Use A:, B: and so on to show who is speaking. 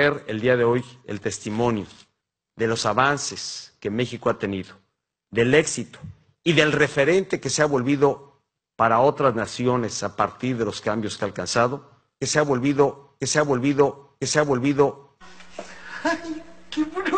A: el día de hoy el testimonio de los avances que México ha tenido, del éxito y del referente que se ha volvido para otras naciones a partir de los cambios que ha alcanzado, que se ha volvido, que se ha volvido, que se ha volvido.
B: ¡Ay, qué bruto,